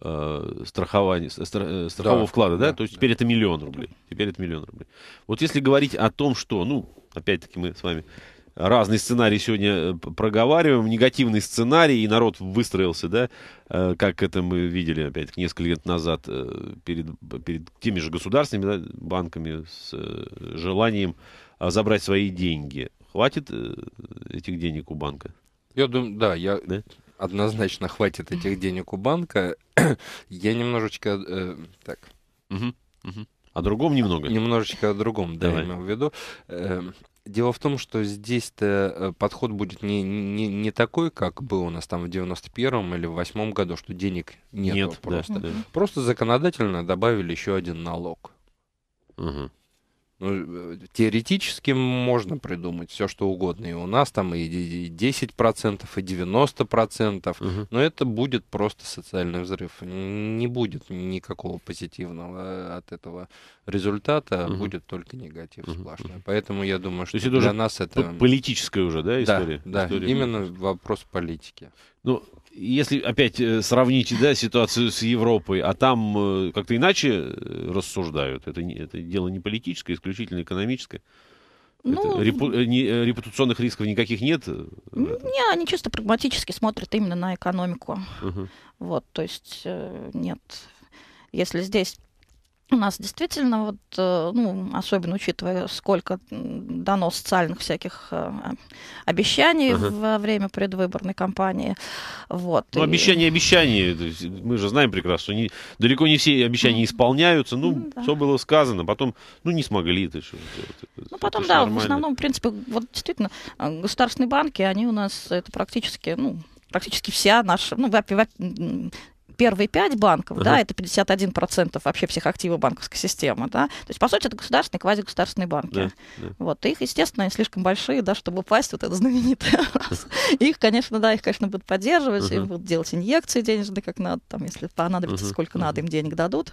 Э, страхование, э, стра, э, страхового да, вклада, да? да? То есть да. теперь это миллион рублей. Теперь это миллион рублей. Вот если говорить о том, что, ну, опять-таки мы с вами разные сценарии сегодня проговариваем, негативный сценарий, и народ выстроился, да, как это мы видели, опять несколько лет назад перед, перед теми же государственными да, банками с желанием а, забрать свои деньги. Хватит этих денег у банка? Я думаю, да, я... Да? однозначно хватит этих денег у банка. Я немножечко э, так. Угу, угу. О другом немного. Немножечко о другом, да, Давай. имел в виду. Э, дело в том, что здесь-то э, подход будет не, не, не такой, как был у нас там в 91-м или в 8 году, что денег нету нет просто. Да, да. Просто законодательно добавили еще один налог. Угу. Ну, э, теоретически можно придумать все, что угодно. И у нас там и 10%, и 90%. Угу. Но это будет просто социальный взрыв. Не будет никакого позитивного от этого результата, угу. будет только негатив угу. сплошной. Поэтому я думаю, что для нас это... Политическая уже, да, история? Да, да история именно вопрос политики. Ну, если опять э, сравнить да, ситуацию с Европой, а там э, как-то иначе э, рассуждают, это, это дело не политическое, исключительно экономическое. Ну, это, репу, не, репутационных рисков никаких нет? Не, они чисто прагматически смотрят именно на экономику. Угу. Вот, то есть нет. Если здесь у нас действительно, вот, э, ну, особенно учитывая, сколько дано социальных всяких э, обещаний uh-huh. во время предвыборной кампании. Вот, ну, и... обещания обещания. Мы же знаем прекрасно, что не, далеко не все обещания исполняются. Ну, mm, да. все было сказано, потом, ну, не смогли. Это, это, это, ну, потом, да, нормально. в основном, в принципе, вот действительно, э, государственные банки, они у нас, это практически, ну, практически вся наша, ну, первые пять банков, uh-huh. да, это 51% вообще всех активов банковской системы, да, то есть, по сути, это государственные, квазигосударственные банки. Да, да. Вот, и их, естественно, они слишком большие, да, чтобы упасть, вот это знаменитое. Их, конечно, да, их, конечно, будут поддерживать, им будут делать инъекции денежные, как надо, там, если понадобится, сколько надо, им денег дадут.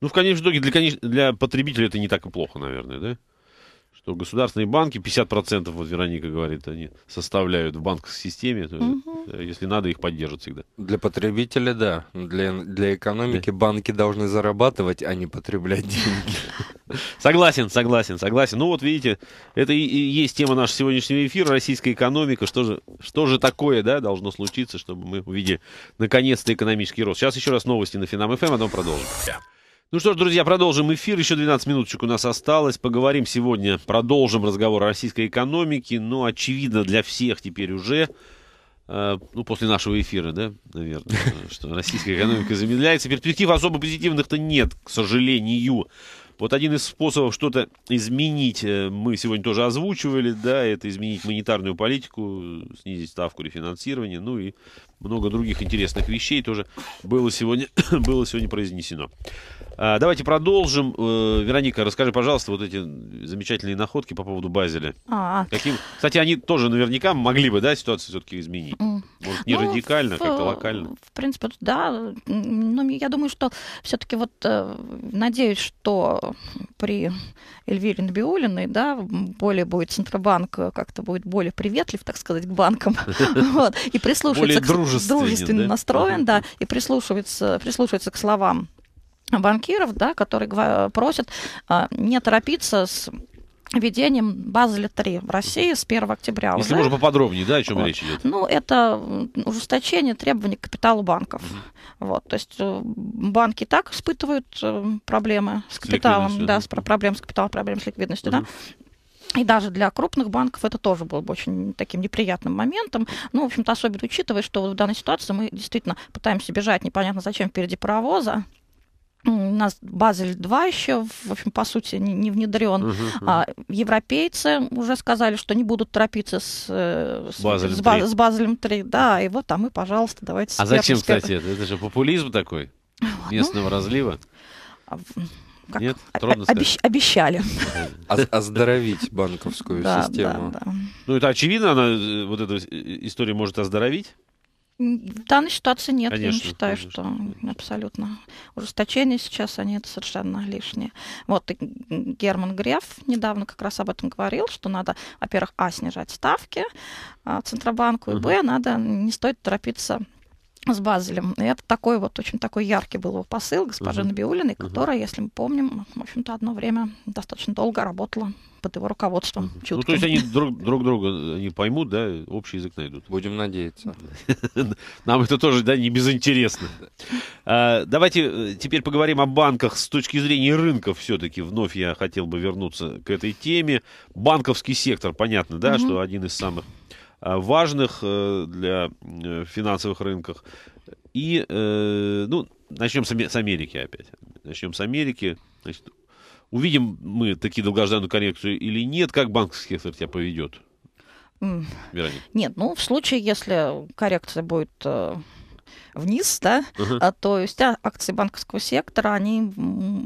Ну, в конечном итоге, для, для потребителя это не так и плохо, наверное, да? что государственные банки 50%, вот Вероника говорит, они составляют в банковской системе, угу. если надо, их поддержат всегда. Для потребителя, да. Для, для экономики да. банки должны зарабатывать, а не потреблять деньги. Согласен, согласен, согласен. Ну вот видите, это и, и есть тема нашего сегодняшнего эфира, российская экономика, что же, что же такое да, должно случиться, чтобы мы увидели наконец-то экономический рост. Сейчас еще раз новости на Финам-ФМ, эм, а потом продолжим. Ну что ж, друзья, продолжим эфир. Еще 12 минуточек у нас осталось. Поговорим сегодня, продолжим разговор о российской экономике. но ну, очевидно, для всех теперь уже, э, ну, после нашего эфира, да, наверное, что российская экономика замедляется. Перспектив особо позитивных-то нет, к сожалению. Вот один из способов что-то изменить, э, мы сегодня тоже озвучивали, да, это изменить монетарную политику, снизить ставку рефинансирования, ну и много других интересных вещей тоже было сегодня, было сегодня произнесено. А, давайте продолжим. Э, Вероника, расскажи, пожалуйста, вот эти замечательные находки по поводу Базеля. А, а. Каким... Кстати, они тоже наверняка могли бы, да, ситуацию все-таки изменить. Может, не ну, радикально, в, как-то локально. В принципе, да. Но я думаю, что все-таки вот э, надеюсь, что при Эльвире Набиулиной, да, более будет Центробанк э, как-то будет более приветлив, так сказать, к банкам. И прислушается к дружественен, дружественно да? настроен, да, и прислушивается, прислушивается к словам банкиров, да, которые э, просят а, не торопиться с введением Базеля-3 в России с 1 октября. Если уже. можно поподробнее, да, о чем вот. речь идет? Ну, это ужесточение требований к капиталу банков. mm Вот, то есть э, банки так испытывают э, проблемы с, с капиталом, да, с проблем с капиталом, проблем с ликвидностью, mm да. И даже для крупных банков это тоже было бы очень таким неприятным моментом. Ну, в общем-то, особенно учитывая, что вот в данной ситуации мы действительно пытаемся бежать непонятно зачем впереди паровоза. У нас Базель 2 еще, в общем, по сути, не, не внедрен. Угу, а, европейцы уже сказали, что не будут торопиться с, э, с, Базелем, с, с Базелем 3. Да, и вот там и, пожалуйста, давайте... А зачем, кстати, это? это же популизм такой местного ну, разлива. А как Нет, трудно обещ, обещали. А оздоровить банковскую систему. Ну, это очевидно, она, э, вот эту э, историю может оздоровить? В данной ситуации нет, конечно, я не считаю, конечно, что абсолютно ужесточение сейчас, они это совершенно лишние. Вот и Герман Греф недавно как раз об этом говорил, что надо, во-первых, а, снижать ставки а, Центробанку, и, б, надо, не стоит торопиться с Базелем. И это такой вот очень такой яркий был его посыл госпожи uh-huh. Набиулиной, которая, uh-huh. если мы помним, в общем-то, одно время достаточно долго работала под его руководством. Uh-huh. Ну, то есть они друг, друг друга э, они поймут, да, общий язык найдут. Будем надеяться. Нам это тоже, да, не безинтересно. А, давайте э, теперь поговорим о банках с точки зрения рынков все-таки. Вновь я хотел бы вернуться к этой теме. Банковский сектор, понятно, да, что один из самых Э, важных э, для э, финансовых рынках. И, ну, начнем с Америки опять. Начнем с Америки. Значит, увидим мы такие долгожданную коррекцию или нет, как банковский сектор тебя поведет? Вероника. Нет, ну в случае, если коррекция будет вниз, да, угу. а, то есть а, акции банковского сектора, они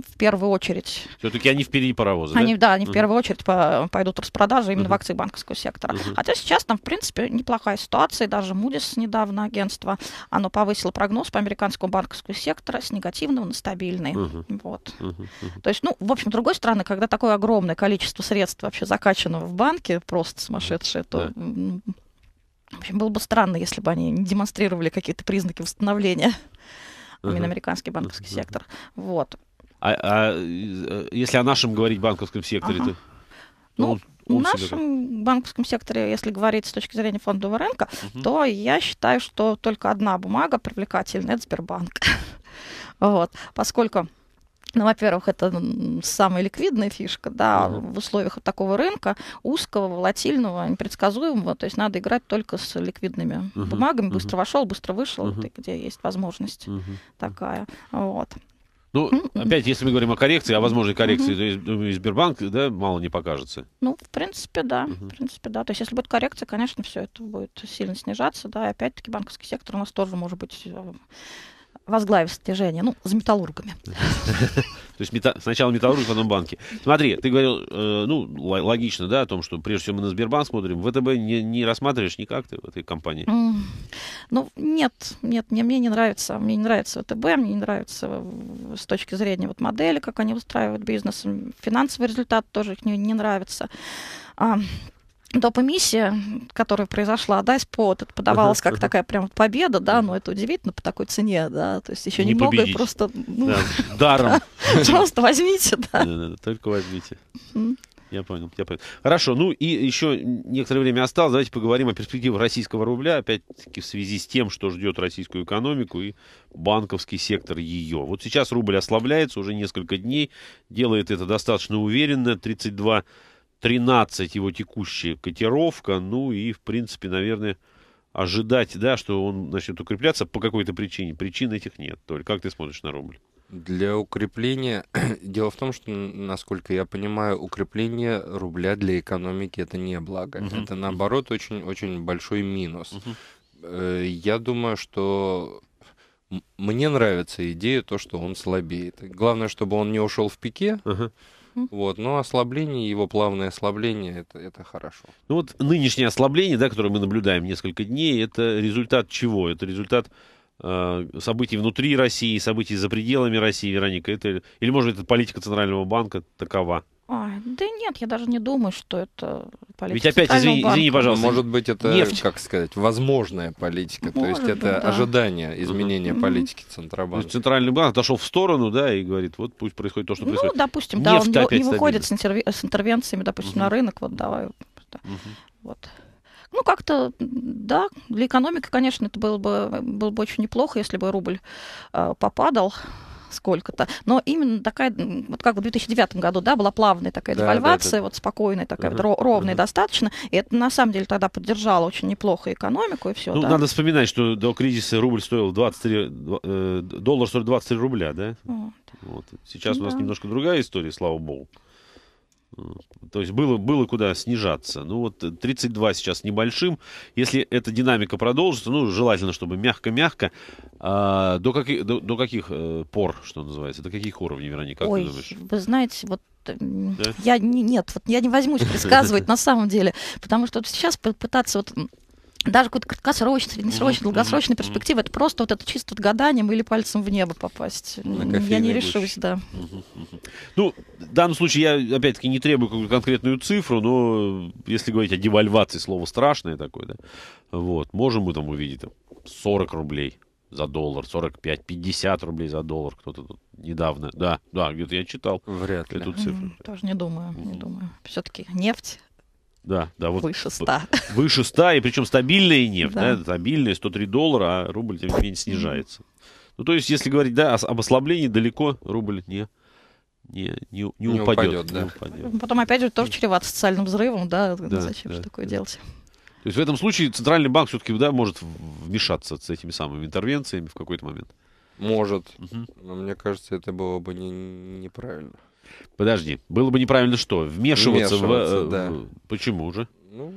в первую очередь... Все-таки они впереди паровоза, они, да? да они угу. в первую очередь по, пойдут распродажи именно угу. в акции банковского сектора. Угу. Хотя сейчас там, в принципе, неплохая ситуация, даже Moody's недавно агентство, оно повысило прогноз по американскому банковскому сектору с негативного на стабильный. Угу. Вот. Угу. Угу. То есть, ну, в общем, с другой стороны, когда такое огромное количество средств вообще закачано в банке, просто сумасшедшее, то... Да в общем, было бы странно, если бы они не демонстрировали какие-то признаки восстановления. uh Именно американский банковский сектор. Вот. А, а э, если о нашем говорить банковском секторе, ага. то... Ну, в нашем банковском секторе, если говорить с точки зрения фондового рынка, угу. то я считаю, что только одна бумага привлекательная — это Сбербанк. вот, поскольку Ну, во-первых, это самая ликвидная фишка, да, Uh -huh. в условиях вот такого рынка, узкого, волатильного, непредсказуемого, то есть надо играть только с ликвидными Uh -huh. бумагами, быстро uh -huh. вошел, быстро вышел, угу. где есть возможность угу. такая, вот. Ну, опять, если мы говорим о коррекции, о возможной коррекции, угу. то ну, и Сбербанк, да, мало не покажется. Ну, в принципе, да. Угу. В принципе, да. То есть, если будет коррекция, конечно, все это будет сильно снижаться, да, и опять-таки банковский сектор у нас тоже может быть э, возглавив стяжение, ну, за металлургами. То есть сначала металлург, потом банки. Смотри, ты говорил, э, ну, логично, да, о том, что прежде всего мы на Сбербанк смотрим. ВТБ не, рассматриваешь никак ты в этой компании? Ну, нет, нет, мне, мне не нравится. Мне не нравится ВТБ, мне не нравится с точки зрения вот модели, как они устраивают бизнес. Финансовый результат тоже их не, не нравится доп. миссия, которая произошла, да, спот, это подавалась uh-huh, как uh-huh. такая прям победа, да, но это удивительно по такой цене, да, то есть еще не немного победить. и просто... Ну, да, даром. Просто возьмите, да. Только возьмите. Я понял, я понял. Хорошо, ну и еще некоторое время осталось. Давайте поговорим о перспективах российского рубля, опять-таки в связи с тем, что ждет российскую экономику и банковский сектор ее. Вот сейчас рубль ослабляется уже несколько дней, делает это достаточно уверенно, 32 13 его текущая котировка. Ну и, в принципе, наверное, ожидать, да, что он начнет укрепляться по какой-то причине. Причин этих нет. Толь, как ты смотришь на рубль? Для укрепления... Дело в том, что, насколько я понимаю, укрепление рубля для экономики это не благо. Угу. Это, наоборот, очень-очень большой минус. Угу. Я думаю, что мне нравится идея то, что он слабеет. Главное, чтобы он не ушел в пике. Угу. Вот, но ослабление, его плавное ослабление, это, это хорошо. Ну вот нынешнее ослабление, да, которое мы наблюдаем несколько дней, это результат чего? Это результат э, событий внутри России, событий за пределами России, Вероника, это, или, может, это политика Центрального банка такова? Ой, да нет, я даже не думаю, что это политика. Ведь опять, извини, банка. извини, пожалуйста. Может быть, это, нефть. как сказать, возможная политика, Может то есть быть, это да. ожидание изменения mm-hmm. политики Центробанка. То есть Центральный банк дошел в сторону, да, и говорит, вот пусть происходит то, что ну, происходит. Ну, допустим, нефть да, он не, не выходит с, интерв... с интервенциями, допустим, mm-hmm. на рынок, вот давай. Mm-hmm. Вот. Ну, как-то, да, для экономики, конечно, это было бы, было бы очень неплохо, если бы рубль э, попадал сколько-то. Но именно такая, вот как в 2009 году, да, была плавная такая да, девальвация, да, да. вот спокойная такая, угу. вот, ровная угу. достаточно. И это на самом деле тогда поддержало очень неплохо экономику и все. Ну, да. надо вспоминать, что до кризиса рубль стоил 23, э, доллар стоил 23 рубля, да? Вот. Вот. Сейчас да. у нас немножко другая история, слава богу. То есть было, было куда снижаться. Ну вот 32 сейчас небольшим. Если эта динамика продолжится, ну желательно, чтобы мягко-мягко. А, до, как, до, до каких э, пор, что называется, до каких уровней, Вероника, как Ой, ты думаешь? Вы знаете, вот да? я не, нет, вот я не возьмусь предсказывать на самом деле, потому что сейчас пытаться вот даже какой-то краткосрочный, среднесрочный, долгосрочный перспективы, это просто вот это чисто вот гаданием или пальцем в небо попасть. я не решусь, да. Ну, в данном случае я, опять-таки, не требую какую-то конкретную цифру, но если говорить о девальвации, слово страшное такое, да, вот, можем мы там увидеть там, 40 рублей за доллар, 45, 50 рублей за доллар, кто-то тут недавно, да, да, где-то я читал. Вряд ли. Эту цифру. Тоже не думаю, не думаю. Все-таки нефть, да, да, вот, выше 100. Выше 100, и причем стабильная нефть, да. Да, стабильная, 103 доллара, а рубль, тем не менее, снижается. Ну, то есть, если говорить, да, об ослаблении далеко рубль не, не, не, не, не упадет. упадет, да. не упадет. Потом, опять же, тоже чревато социальным взрывом, да, да зачем да, же такое да. делать? То есть в этом случае центральный банк все-таки да, может вмешаться с этими самыми интервенциями в какой-то момент. Может. Угу. Но мне кажется, это было бы не, неправильно. Подожди, было бы неправильно что? Вмешиваться, Вмешиваться э, в... Да. Почему же? Ну,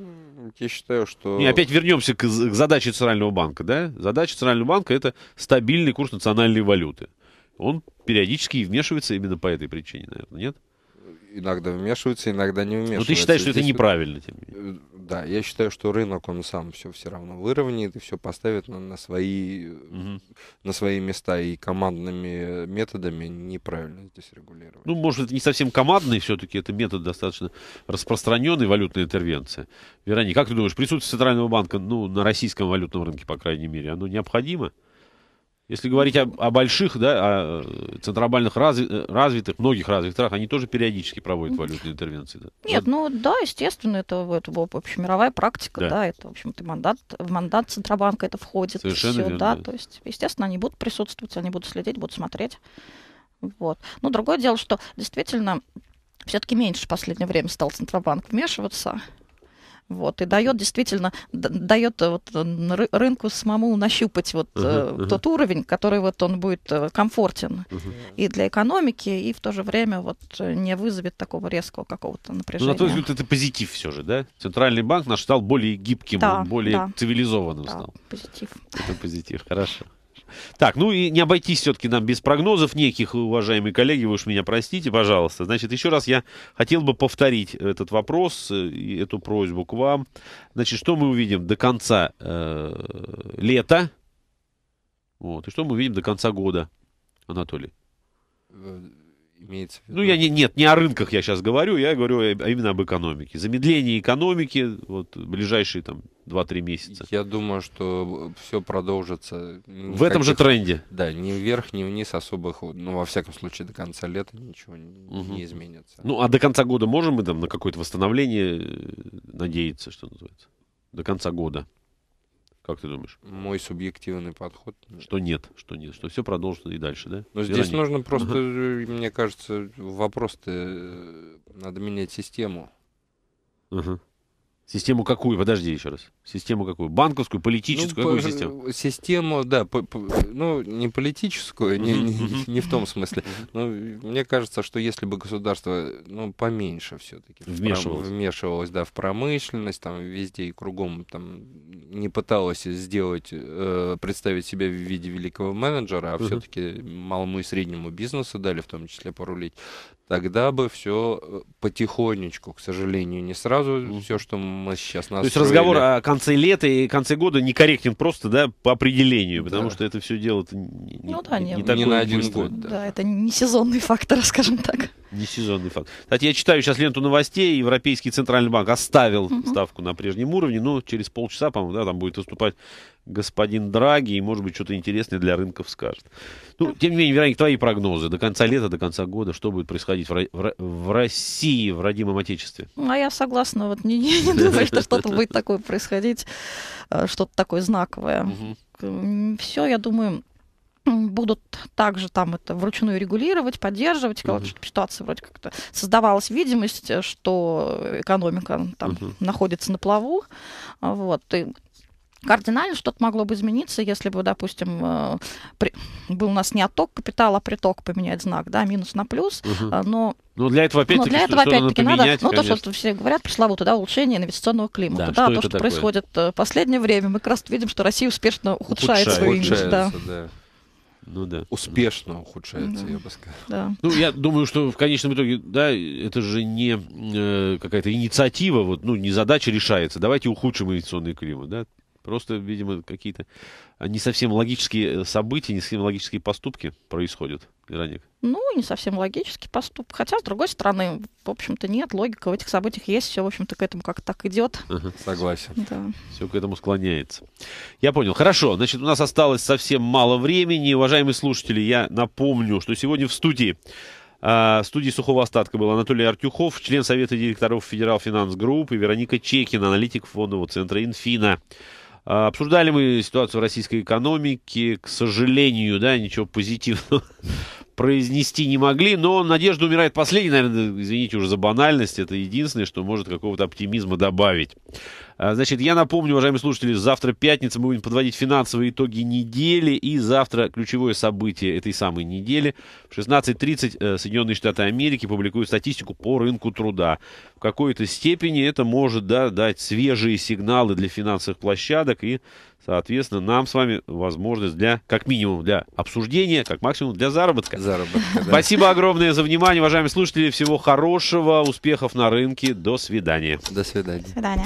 я считаю, что... Не, опять вернемся к, к задаче Центрального банка, да? Задача Центрального банка — это стабильный курс национальной валюты. Он периодически и вмешивается именно по этой причине, наверное, нет? иногда вмешиваются, иногда не ну, вмешиваются. Но ты считаешь, Здесь что это неправильно? Тем э, Да, я считаю, что рынок, он сам все все равно выровняет и все поставит на, на, свои, угу. на свои места. И командными методами неправильно здесь регулировать. Ну, может, это не совсем командный все-таки, это метод достаточно распространенный валютная интервенция. Вероника, как ты думаешь, присутствие Центрального банка ну, на российском валютном рынке, по крайней мере, оно необходимо? Если говорить о, о больших, да, о э, центробальных разви, э, развитых, многих развитых странах, они тоже периодически проводят валютные интервенции. Да? Нет, ну да, естественно, это, это была мировая практика, да. да, это, в общем-то, мандат, в мандат Центробанка это входит. Совершенно все, верно, да, да, то есть, естественно, они будут присутствовать, они будут следить, будут смотреть. Вот. Но другое дело, что действительно все-таки меньше в последнее время стал Центробанк вмешиваться. Вот, и дает действительно, дает э, вот, э, рынку самому нащупать вот uh-huh, uh-huh. тот уровень, который вот он будет комфортен uh-huh. и для экономики, и в то же время вот не вызовет такого резкого какого-то напряжения. Ну, на есть взгляд, это позитив все же, да? Центральный банк наш стал более гибким, да, более да. цивилизованным да, стал. позитив. Это позитив, хорошо. Так, ну и не обойтись все-таки нам без прогнозов неких, уважаемые коллеги, вы уж меня простите, пожалуйста. Значит, еще раз я хотел бы повторить этот вопрос э, и эту просьбу к вам. Значит, что мы увидим до конца э, лета? Вот, и что мы увидим до конца года, Анатолий? Э, имеется в ну, виду? Ну, я не, нет, не о рынках я сейчас говорю, я говорю а именно об экономике. Замедление экономики вот, ближайшие там 2-3 месяца. Я думаю, что все продолжится. Никаких, в этом же тренде. Да, ни вверх, ни вниз особых, ну, во всяком случае, до конца лета ничего угу. не изменится. Ну, а до конца года можем мы там на какое-то восстановление э, надеяться, что называется? До конца года. Как ты думаешь? Мой субъективный подход. Что нет, что нет, что все продолжится и дальше, да? Но здесь нет. нужно просто, э, мне кажется, вопрос-то э, надо менять систему. Угу. Систему какую? Подожди еще раз. Систему какую? Банковскую, политическую? Ну, какую по, систему? Систему, да, по, по, ну, не политическую, не, не, не в том смысле. Но ну, мне кажется, что если бы государство, ну, поменьше все-таки вмешивалось. вмешивалось, да, в промышленность, там, везде и кругом, там, не пыталось сделать, э, представить себя в виде великого менеджера, а все-таки малому и среднему бизнесу дали, в том числе, порулить, тогда бы все э, потихонечку, к сожалению, не сразу, все, что мы сейчас... Нас То есть разговор о конце лета и конце года некорректен просто, да, по определению, потому да. что это все дело не, ну, да, не, не, не на один быстро. год. Да. да, это не сезонный фактор, скажем так. Не сезонный факт. Кстати, я читаю сейчас ленту новостей. Европейский центральный банк оставил угу. ставку на прежнем уровне, но ну, через полчаса, по-моему, да, там будет выступать господин Драги, и, может быть, что-то интересное для рынков скажет. Ну, тем не менее, Вероник, твои прогнозы до конца лета, до конца года, что будет происходить в, в, в России, в родимом отечестве? Ну, а я согласна, вот не, не думаю, что что-то будет такое происходить, э, что-то такое знаковое. Все, я думаю, будут также там это вручную регулировать, поддерживать, угу. Uh -huh. ситуация вроде как-то создавалась видимость, э, что экономика там Uh -huh. находится на плаву, вот, и кардинально что-то могло бы измениться, если бы, допустим, э, при... был у нас не отток капитала, а приток поменять знак, да, минус на плюс, угу. но ну, для этого опять-таки, для этого, опять-таки надо, поменять, ну, то, что все говорят, пресловутое, да, улучшение инвестиционного климата, да, да что то, что такое? происходит э, в последнее время, мы как раз видим, что Россия успешно ухудшает, свою свой имидж, да. да. Ну да. Успешно ухудшается, да. я бы сказал. Да. Ну, я думаю, что в конечном итоге, да, это же не э, какая-то инициатива, вот, ну, не задача решается. Давайте ухудшим инвестиционный климат, да. Просто, видимо, какие-то а, не совсем логические э, события, не совсем логические поступки происходят, Вероник. Ну, не совсем логический поступок. Хотя, с другой стороны, в общем-то, нет, логика в этих событиях есть, все, в общем-то, к этому как-то так идет. Ага, согласен. Да. Все к этому склоняется. Я понял. Хорошо, значит, у нас осталось совсем мало времени. Уважаемые слушатели, я напомню, что сегодня в студии а, в студии сухого остатка был Анатолий Артюхов, член Совета директоров Федерал Финанс Групп и Вероника Чекина, аналитик фондового центра «Инфина». А, обсуждали мы ситуацию российской экономики. К сожалению, да, ничего позитивного произнести не могли. Но надежда умирает последней, наверное, извините уже за банальность. Это единственное, что может какого-то оптимизма добавить. А, значит, я напомню, уважаемые слушатели, завтра пятница, мы будем подводить финансовые итоги недели, и завтра ключевое событие этой самой недели. В 16.30 э, Соединенные Штаты Америки публикуют статистику по рынку труда в какой-то степени это может да, дать свежие сигналы для финансовых площадок и, соответственно, нам с вами возможность для, как минимум, для обсуждения, как максимум для заработка. Заработка, да. Спасибо огромное за внимание, уважаемые слушатели. Всего хорошего, успехов на рынке. До свидания. До свидания. До свидания.